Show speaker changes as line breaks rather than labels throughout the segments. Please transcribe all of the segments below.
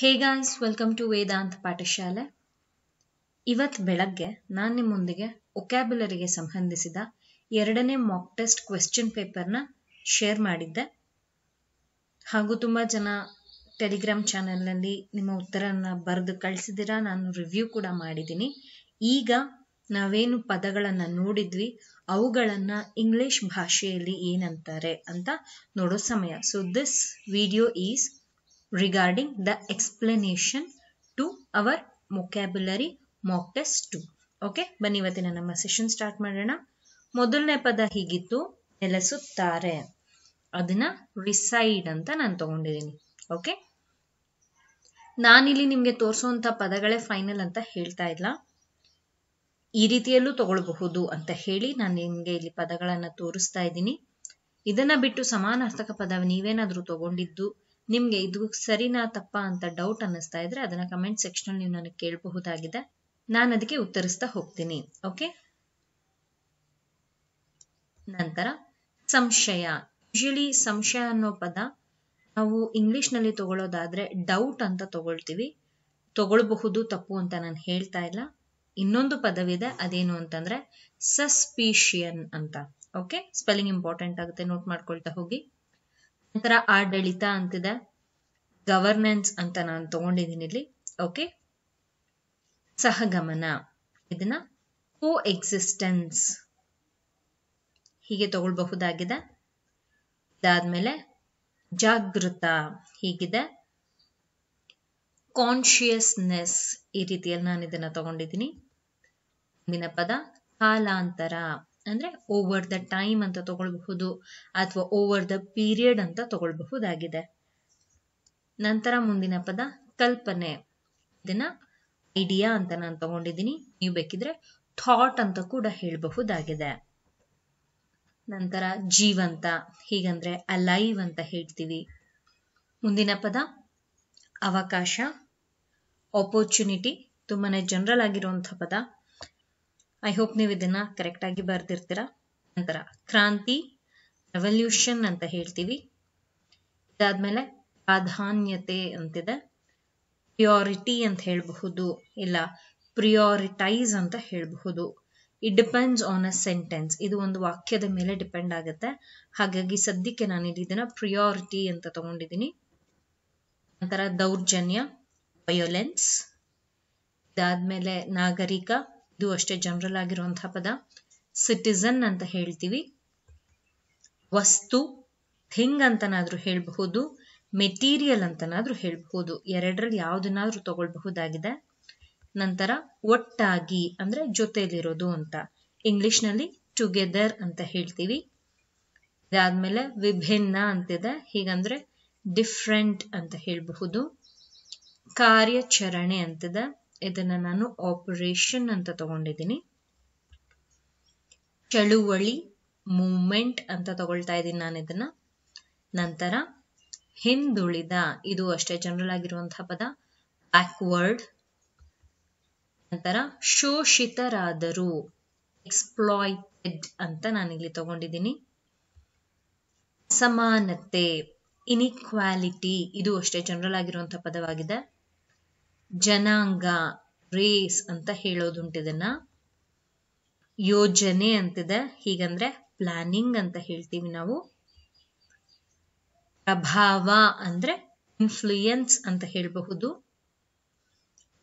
hey guys welcome to Vedanta ಪಾಠಶಾಲೆ ಇವತ್ತು ಬೆಳಗ್ಗೆ ನಾನು ನಿಮ್ಮೊಂದಿಗೆ ಒಕ್ಯಾಬ್ಯುಲರಿಗೆ ಸಂಬಂಧಿಸಿದ ಎರಡನೇ ಮಾಕ್ ಟೆಸ್ಟ್ ಕ್ವೆಶ್ಚನ್ ಪೇಪರ್ನ ಶೇರ್ ಮಾಡಿದ್ದೆ ಹಾಗೂ ತುಂಬ ಜನ ಟೆಲಿಗ್ರಾಮ್ ಚಾನೆಲ್ನಲ್ಲಿ ನಿಮ್ಮ ಉತ್ತರನ ಬರೆದು ಕಳಿಸಿದಿರಾ ನಾನು ರಿವ್ಯೂ ಕೂಡ ಮಾಡಿದ್ದೀನಿ ಈಗ ನಾವೇನು ಪದಗಳನ್ನು ನೋಡಿದ್ವಿ ಅವುಗಳನ್ನು ಇಂಗ್ಲಿಷ್ ಭಾಷೆಯಲ್ಲಿ ಏನಂತಾರೆ ಅಂತ ನೋಡೋ ಸಮಯ so this video is regarding the explanation to our vocabulary mock test two okay ಬನ್ನಿ ಇವತ್ತಿನ ನಮ್ಮ ಸೆಷನ್ ಸ್ಟಾರ್ಟ್ ಮಾಡೋಣ ಮೊದಲನೇ ಪದ ಹೀಗಿತ್ತು ನೆಲೆಸುತ್ತಾರೆ ಅದನ್ನ ರಿಸೈಡ್ ಅಂತ ನಾನು ತಗೊಂಡಿದ್ದೀನಿ ಓಕೆ ನಾನಿಲ್ಲಿ ನಿಮ್ಗೆ ತೋರಿಸುವಂತ ಪದಗಳೇ ಫೈನಲ್ ಅಂತ ಹೇಳ್ತಾ ಇಲ್ಲ ಈ ರೀತಿಯಲ್ಲೂ ತಗೊಳ್ಬಹುದು ಅಂತ ಹೇಳಿ ನಾನು ನಿಮ್ಗೆ ಇಲ್ಲಿ ಪದಗಳನ್ನ ತೋರಿಸ್ತಾ ಇದ್ದೀನಿ ಇದನ್ನ ಬಿಟ್ಟು ಸಮಾನಾರ್ಥಕ ಪದ ನೀವೇನಾದ್ರೂ ತಗೊಂಡಿದ್ದು ನಿಮ್ಗೆ ಇದು ಸರಿನಾ ತಪ್ಪಾ ಅಂತ ಡೌಟ್ ಅನ್ನಿಸ್ತಾ ಇದ್ರೆ ಅದನ್ನ ಕಮೆಂಟ್ ಸೆಕ್ಷನ್ ನೀವು ನನಗೆ ಕೇಳಬಹುದಾಗಿದೆ ನಾನು ಅದಕ್ಕೆ ಉತ್ತರಿಸ್ತಾ ಹೋಗ್ತೀನಿ ಓಕೆ ನಂತರ ಸಂಶಯ ಯೂಶಲಿ ಸಂಶಯ ಅನ್ನೋ ಪದ ನಾವು ಇಂಗ್ಲಿಷ್ ನಲ್ಲಿ ತಗೊಳ್ಳೋದಾದ್ರೆ ಡೌಟ್ ಅಂತ ತಗೊಳ್ತೀವಿ ತಗೊಳ್ಬಹುದು ತಪ್ಪು ಅಂತ ನಾನು ಹೇಳ್ತಾ ಇಲ್ಲ ಇನ್ನೊಂದು ಪದವಿದೆ ಅದೇನು ಅಂತಂದ್ರೆ ಸಸ್ಪೀಷಿಯನ್ ಅಂತ ಓಕೆ ಸ್ಪೆಲ್ಲಿಂಗ್ ಇಂಪಾರ್ಟೆಂಟ್ ಆಗುತ್ತೆ ನೋಟ್ ಮಾಡ್ಕೊಳ್ತಾ ಹೋಗಿ ನಂತರ ಆಡಳಿತ ಅಂತಿದೆ ಗವರ್ನೆನ್ಸ್ ಅಂತ ನಾನು ತಗೊಂಡಿದ್ದೀನಿ ಇಲ್ಲಿ ಓಕೆ ಸಹಗಮನ ಇದನ್ನ ಕೋ ಎಕ್ಸಿಸ್ಟೆನ್ಸ್ ಹೀಗೆ ತಗೊಳ್ಬಹುದಾಗಿದೆ ಇದಾದ್ಮೇಲೆ ಜಾಗೃತ ಹೀಗಿದೆ ಕಾನ್ಶಿಯಸ್ನೆಸ್ ಈ ರೀತಿಯಲ್ಲಿ ನಾನು ಇದನ್ನ ತಗೊಂಡಿದ್ದೀನಿ ಮುಂದಿನ ಪದ ಕಾಲಾಂತರ ಅಂದ್ರೆ ಓವರ್ ದ ಟೈಮ್ ಅಂತ ತಗೊಳ್ಬಹುದು ಅಥವಾ ಓವರ್ ದ ಪೀರಿಯಡ್ ಅಂತ ತಗೊಳ್ಬಹುದಾಗಿದೆ ನಂತರ ಮುಂದಿನ ಪದ ಕಲ್ಪನೆ ಇದನ್ನ ಐಡಿಯಾ ಅಂತ ನಾನು ತಗೊಂಡಿದ್ದೀನಿ ನೀವು ಬೇಕಿದ್ರೆ ಥಾಟ್ ಅಂತ ಕೂಡ ಹೇಳಬಹುದಾಗಿದೆ ನಂತರ ಜೀವಂತ ಹೀಗಂದ್ರೆ ಅಲೈವ್ ಅಂತ ಹೇಳ್ತೀವಿ ಮುಂದಿನ ಪದ ಅವಕಾಶ ಆಪರ್ಚುನಿಟಿ ತುಂಬಾನೇ ಜನರಲ್ ಆಗಿರುವಂತಹ ಪದ ಐ ಹೋಪ್ ನೀವು ಇದನ್ನ ಕರೆಕ್ಟ್ ಆಗಿ ಬರ್ದಿರ್ತೀರಾ ನಂತರ ಕ್ರಾಂತಿ ರೆವಲ್ಯೂಷನ್ ಅಂತ ಹೇಳ್ತೀವಿ ಇದಾದ್ಮೇಲೆ ಪ್ರಾಧಾನ್ಯತೆ ಅಂತಿದೆ ಪ್ರಿಯಾರಿಟಿ ಅಂತ ಹೇಳಬಹುದು ಇಲ್ಲ ಪ್ರಿಯಾರಿಟೈಸ್ ಅಂತ ಹೇಳಬಹುದು it depends on a sentence ಇದು ಒಂದು ವಾಕ್ಯದ ಮೇಲೆ ಡಿಪೆಂಡ್ ಆಗುತ್ತೆ ಹಾಗಾಗಿ ಸದ್ಯಕ್ಕೆ ನಾನು ಇದನ್ನ ಪ್ರಿಯಾರಿಟಿ ಅಂತ ತಗೊಂಡಿದ್ದೀನಿ ನಂತರ ದೌರ್ಜನ್ಯ ವಯೋಲೆನ್ಸ್ ಇದಾದ್ಮೇಲೆ ನಾಗರಿಕ ಇದು ಅಷ್ಟೇ ಜನರಲ್ ಆಗಿರುವಂತಹ ಪದ ಸಿಟಿಸನ್ ಅಂತ ಹೇಳ್ತೀವಿ ವಸ್ತು ಥಿಂಗ್ ಅಂತನಾದ್ರೂ ಹೇಳಬಹುದು ಮೆಟೀರಿಯಲ್ ಅಂತನಾದ್ರೂ ಹೇಳಬಹುದು ಎರಡರಲ್ಲಿ ಯಾವ್ದನ್ನಾದ್ರೂ ತಗೊಳ್ಬಹುದಾಗಿದೆ ನಂತರ ಒಟ್ಟಾಗಿ ಅಂದ್ರೆ ಜೊತೆಯಲ್ಲಿರೋದು ಅಂತ ಇಂಗ್ಲಿಷ್ ನಲ್ಲಿ ಟುಗೆದರ್ ಅಂತ ಹೇಳ್ತೀವಿ ಇದಾದ್ಮೇಲೆ ವಿಭಿನ್ನ ಅಂತಿದೆ ಹೀಗಂದ್ರೆ ಡಿಫ್ರೆಂಟ್ ಅಂತ ಹೇಳಬಹುದು ಕಾರ್ಯಾಚರಣೆ ಅಂತಿದೆ ಇದನ್ನ ನಾನು ಆಪರೇಷನ್ ಅಂತ ತಗೊಂಡಿದ್ದೀನಿ ಚಳುವಳಿ ಮೂಮೆಂಟ್ ಅಂತ ತಗೊಳ್ತಾ ಇದ್ದೀನಿ ನಾನು ಇದನ್ನ ನಂತರ ಹಿಂದುಳಿದ ಇದು ಅಷ್ಟೇ ಜನರಲ್ ಆಗಿರುವಂತಹ ಪದ ಬ್ಯಾಕ್ವರ್ಡ್ ನಂತರ ಶೋಷಿತರಾದರು ಎಕ್ಸ್ಪ್ಲಾಯ್ಟೆಡ್ ಅಂತ ನಾನು ಇಲ್ಲಿ ತಗೊಂಡಿದ್ದೀನಿ ಸಮಾನತೆ ಇನಿಕ್ವಾಲಿಟಿ ಇದು ಅಷ್ಟೇ ಜನರಲ್ ಆಗಿರುವಂತಹ ಪದವಾಗಿದೆ ಜನಾಂಗ ರೇಸ್ ಅಂತ ಇದನ್ನ ಯೋಜನೆ ಅಂತಿದೆ ಹೀಗಂದ್ರೆ ಪ್ಲಾನಿಂಗ್ ಅಂತ ಹೇಳ್ತೀವಿ ನಾವು ಪ್ರಭಾವ ಅಂದ್ರೆ ಇನ್ಫ್ಲೂಯೆನ್ಸ್ ಅಂತ ಹೇಳಬಹುದು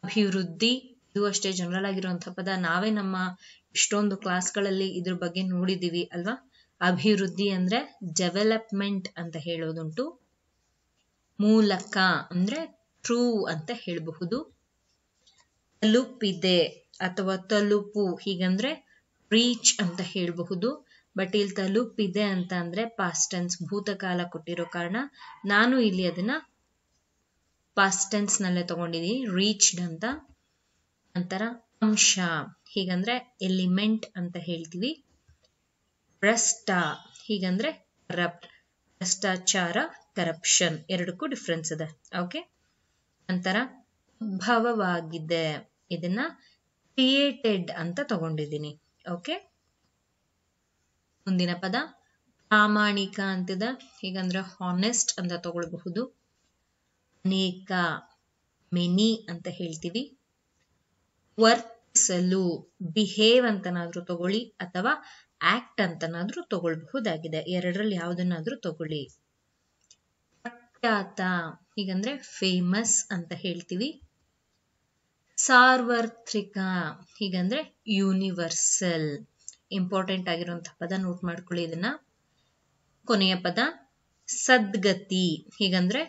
ಅಭಿವೃದ್ಧಿ ಇದು ಅಷ್ಟೇ ಜನರಲ್ ಆಗಿರುವಂತಹ ಪದ ನಾವೇ ನಮ್ಮ ಇಷ್ಟೊಂದು ಕ್ಲಾಸ್ಗಳಲ್ಲಿ ಇದ್ರ ಬಗ್ಗೆ ನೋಡಿದೀವಿ ಅಲ್ವಾ ಅಭಿವೃದ್ಧಿ ಅಂದ್ರೆ ಡೆವಲಪ್ಮೆಂಟ್ ಅಂತ ಹೇಳೋದುಂಟು ಮೂಲಕ ಅಂದ್ರೆ ಟ್ರೂ ಅಂತ ಹೇಳಬಹುದು ತಲುಪಿದೆ ಅಥವಾ ತಲುಪು ಹೀಗಂದ್ರೆ ರೀಚ್ ಅಂತ ಹೇಳಬಹುದು ಬಟ್ ಇಲ್ಲಿ ತಲುಪಿದೆ ಅಂತ ಅಂದ್ರೆ ಪಾಸ್ಟ್ ಟೆನ್ಸ್ ಭೂತಕಾಲ ಕೊಟ್ಟಿರೋ ಕಾರಣ ನಾನು ಇಲ್ಲಿ ಅದನ್ನ ಪಾಸ್ಟ್ ಟೆನ್ಸ್ ನಲ್ಲೇ ತಗೊಂಡಿದ್ದೀನಿ ರೀಚ್ಡ್ ಅಂತ ನಂತರ ಅಂಶ ಹೀಗಂದ್ರೆ ಎಲಿಮೆಂಟ್ ಅಂತ ಹೇಳ್ತೀವಿ ಭ್ರಷ್ಟ ಹೀಗಂದ್ರೆ ಕರಪ್ಟ್ ಭ್ರಷ್ಟಾಚಾರ ಕರಪ್ಷನ್ ಎರಡಕ್ಕೂ ಡಿಫ್ರೆನ್ಸ್ ಇದೆ ಓಕೆ ನಂತರ ಉದ್ಭವವಾಗಿದೆ ಇದನ್ನ ಕ್ರಿಯೇಟೆಡ್ ಅಂತ ತಗೊಂಡಿದ್ದೀನಿ ಓಕೆ ಮುಂದಿನ ಪದ ಪ್ರಾಮಾಣಿಕ ಅಂತಿದೆ ಹೀಗಂದ್ರೆ ಹಾನೆಸ್ಟ್ ಅಂತ ತಗೊಳ್ಬಹುದು ಅನೇಕ ಮೆನಿ ಅಂತ ಹೇಳ್ತೀವಿ ವರ್ತಿಸಲು ಬಿಹೇವ್ ಅಂತನಾದ್ರೂ ತಗೊಳ್ಳಿ ಅಥವಾ ಆಕ್ಟ್ ಅಂತನಾದ್ರೂ ತಗೊಳ್ಬಹುದಾಗಿದೆ ಎರಡರಲ್ಲಿ ಯಾವುದನ್ನಾದ್ರೂ ತಗೊಳ್ಳಿ ಪ್ರಖ್ಯಾತ ಹೀಗಂದ್ರೆ ಫೇಮಸ್ ಅಂತ ಹೇಳ್ತೀವಿ ಸಾರ್ವತ್ರಿಕ ಹೀಗಂದ್ರೆ ಯೂನಿವರ್ಸಲ್ ಇಂಪಾರ್ಟೆಂಟ್ ಆಗಿರುವಂತಹ ಪದ ನೋಟ್ ಮಾಡ್ಕೊಳ್ಳಿ ಇದನ್ನ ಕೊನೆಯ ಪದ ಸದ್ಗತಿ ಹೀಗಂದ್ರೆ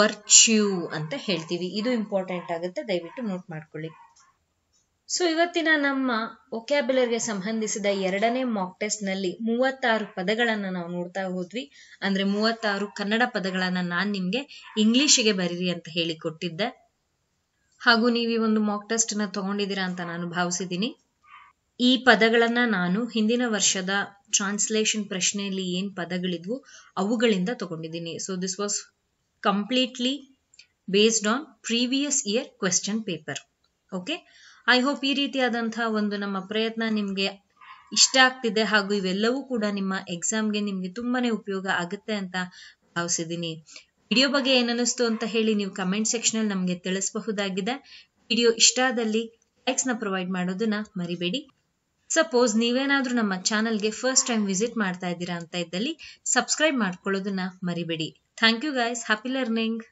ವರ್ಚ್ಯೂ ಅಂತ ಹೇಳ್ತೀವಿ ಇದು ಇಂಪಾರ್ಟೆಂಟ್ ಆಗುತ್ತೆ ದಯವಿಟ್ಟು ನೋಟ್ ಮಾಡ್ಕೊಳ್ಳಿ ಸೊ ಇವತ್ತಿನ ನಮ್ಮ ಗೆ ಸಂಬಂಧಿಸಿದ ಎರಡನೇ ಮಾಕ್ ಟೆಸ್ಟ್ ನಲ್ಲಿ ಮೂವತ್ತಾರು ಪದಗಳನ್ನ ನಾವು ನೋಡ್ತಾ ಹೋದ್ವಿ ಅಂದ್ರೆ ಮೂವತ್ತಾರು ಕನ್ನಡ ಪದಗಳನ್ನ ನಾನ್ ನಿಮ್ಗೆ ಇಂಗ್ಲಿಷಿಗೆ ಬರೀರಿ ಅಂತ ಹೇಳಿ ಕೊಟ್ಟಿದ್ದೆ ಹಾಗೂ ನೀವು ಈ ಒಂದು ಮಾಕ್ ಟೆಸ್ಟ್ ನ ತಗೊಂಡಿದ್ದೀರಾ ಅಂತ ನಾನು ಭಾವಿಸಿದ್ದೀನಿ ಈ ಪದಗಳನ್ನ ನಾನು ಹಿಂದಿನ ವರ್ಷದ ಟ್ರಾನ್ಸ್ಲೇಷನ್ ಪ್ರಶ್ನೆಯಲ್ಲಿ ಏನ್ ಪದಗಳಿದ್ವು ಅವುಗಳಿಂದ ತಗೊಂಡಿದ್ದೀನಿ so this was completely based on previous year question paper okay I hope ಈ ರೀತಿಯಾದಂತಹ ಒಂದು ನಮ್ಮ ಪ್ರಯತ್ನ ನಿಮಗೆ ಇಷ್ಟ ಆಗ್ತಿದೆ ಹಾಗೂ ಇವೆಲ್ಲವೂ ಕೂಡ ನಿಮ್ಮ ಎಕ್ಸಾಮ್ಗೆ ನಿಮಗೆ ತುಂಬಾನೇ ಉಪಯೋಗ ಆಗುತ್ತೆ ಅಂತ ಭಾವಿಸಿದ್ದೀನಿ ವಿಡಿಯೋ ಬಗ್ಗೆ ಏನನ್ನಿಸ್ತು ಅಂತ ಹೇಳಿ ನೀವು ಕಮೆಂಟ್ ಸೆಕ್ಷನ್ ನಮಗೆ ತಿಳಿಸಬಹುದಾಗಿದೆ ವಿಡಿಯೋ ಇಷ್ಟ ಆದಲ್ಲಿ ಲೈಕ್ಸ್ ನ ಪ್ರೊವೈಡ್ ಮಾಡೋದನ್ನ ಮರಿಬೇಡಿ ಸಪೋಸ್ ನೀವೇನಾದ್ರೂ ನಮ್ಮ ಚಾನಲ್ಗೆ ಫಸ್ಟ್ ಟೈಮ್ ವಿಸಿಟ್ ಮಾಡ್ತಾ ಇದ್ದೀರಾ ಅಂತ ಇದ್ದಲ್ಲಿ ಸಬ್ಸ್ಕ್ರೈಬ್ ಮಾಡ್ಕೊಳ್ಳೋದನ್ನ ಮರಿಬೇಡಿ thank you guys happy learning